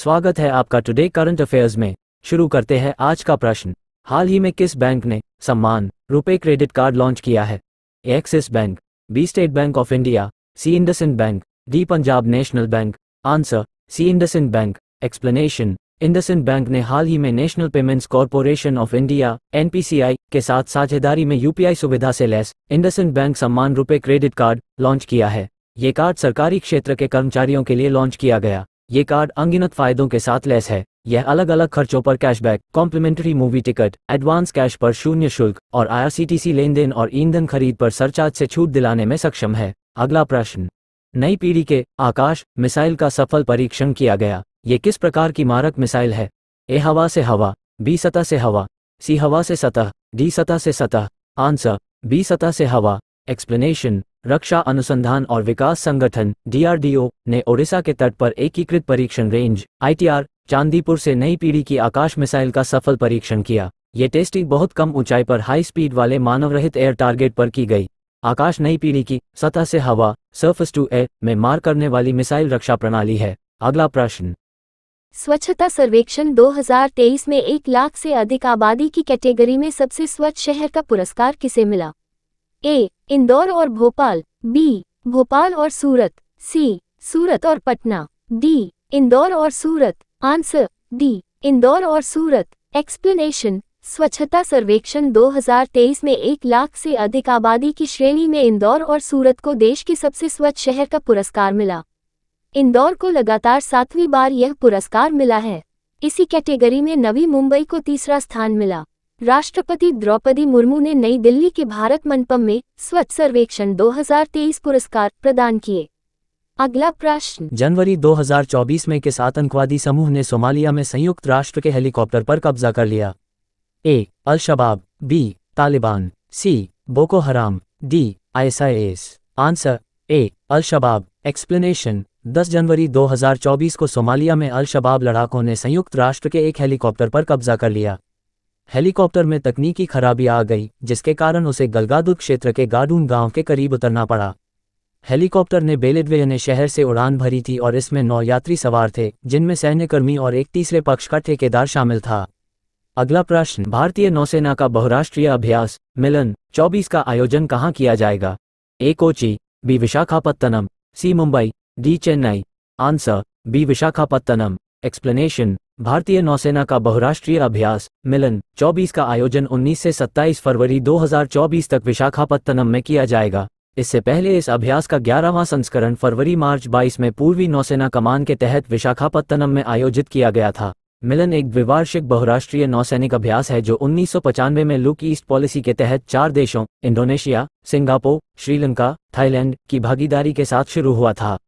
स्वागत है आपका टुडे करंट अफेयर्स में शुरू करते हैं आज का प्रश्न हाल ही में किस बैंक ने सम्मान रुपए क्रेडिट कार्ड लॉन्च किया है Axis bank B State Bank of India C IndusInd bank D Punjab National Bank answer C IndusInd bank explanation IndusInd bank ने हाल ही में National Payments Corporation of India NPCI के साथ साझेदारी में यूपीआई सुविधा से लैस इंडसेंड बैंक सम्मान रुपए क्रेडिट कार्ड लॉन्च किया है ये कार्ड सरकारी क्षेत्र के कर्मचारियों के लिए लॉन्च किया गया ये कार्ड अंगिनत फायदों के साथ लेस है यह अलग अलग खर्चों पर cashback complimentary movie ticket advance cash पर शून्य शुल्क और आईआरसीटीसी लेन देन और ईंधन खरीद पर सरचार्ज से छूट दिलाने में सक्षम है अगला प्रश्न नई पीढ़ी के आकाश मिसाइल का सफल परीक्षण किया गया ये किस प्रकार की मारक मिसाइल है ए हवा से हवा बी सतह से हवा सी हवा से सतह डी सतह से सतह आंसर बी सतह से हवा एक्सप्लेनेशन रक्षा अनुसंधान और विकास संगठन डीआरडीओ ने ओडिशा के तट पर एकीकृत परीक्षण रेंज आईटीआर चांदीपुर से नई पीढ़ी की आकाश मिसाइल का सफल परीक्षण किया ये टेस्टिंग बहुत कम ऊंचाई पर हाई स्पीड वाले मानव रहित एयर टारगेट पर की गई आकाश नई पीढ़ी की सतह से हवा सर्फस टू एयर में मार करने वाली मिसाइल रक्षा प्रणाली है अगला प्रश्न स्वच्छता सर्वेक्षण 2023 में एक लाख से अधिक आबादी की कैटेगरी में सबसे स्वच्छ शहर का पुरस्कार किसे मिला ए इंदौर और भोपाल बी भोपाल और सूरत सी सूरत और पटना डी इंदौर और सूरत आंसर डी इंदौर और सूरत एक्सप्लेनेशन स्वच्छता सर्वेक्षण 2023 में एक लाख से अधिक आबादी की श्रेणी में इंदौर और सूरत को देश के सबसे स्वच्छ शहर का पुरस्कार मिला इंदौर को लगातार सातवीं बार यह पुरस्कार मिला है इसी कैटेगरी में नवी मुंबई को तीसरा स्थान मिला राष्ट्रपति द्रौपदी मुर्मू ने नई दिल्ली के भारत मनपम में स्वच्छ सर्वेक्षण 2023 पुरस्कार प्रदान किए अगला प्रश्न जनवरी 2024 में किस आतंकवादी समूह ने सोमालिया में संयुक्त राष्ट्र के हेलीकॉप्टर पर कब्जा कर लिया A al Shabaab B Taliban C Boko Haram D ISIS answer A al Shabaab explanation 10 जनवरी 2024 को सोमालिया में अल शबाब लड़ाकों ने संयुक्त राष्ट्र के एक हेलीकॉप्टर पर कब्जा कर लिया हेलीकॉप्टर में तकनीकी खराबी आ गई जिसके कारण उसे गलगादुर क्षेत्र के गाडून गांव के करीब उतरना पड़ा हेलीकॉप्टर ने बेलेडवे ने शहर से उड़ान भरी थी और इसमें नौ यात्री सवार थे जिनमें सैन्यकर्मी और एक तीसरे पक्ष का ठेकेदार शामिल था अगला प्रश्न भारतीय नौसेना का बहुराष्ट्रीय अभ्यास मिलन 24 का आयोजन कहाँ किया जाएगा A Kochi B Visakhapatnam C Mumbai D Chennai answer B Visakhapatnam explanation भारतीय नौसेना का बहुराष्ट्रीय अभ्यास मिलन 24 का आयोजन 19 से 27 फरवरी 2024 तक विशाखापत्तनम में किया जाएगा इससे पहले इस अभ्यास का ग्यारहवां संस्करण फरवरी मार्च 22 में पूर्वी नौसेना कमान के तहत विशाखापत्तनम में आयोजित किया गया था मिलन एक द्विवार्षिक बहुराष्ट्रीय नौसैनिक अभ्यास है जो उन्नीस में लुक ईस्ट पॉलिसी के तहत चार देशों इंडोनेशिया सिंगापुर श्रीलंका थाईलैंड की भागीदारी के साथ शुरू हुआ था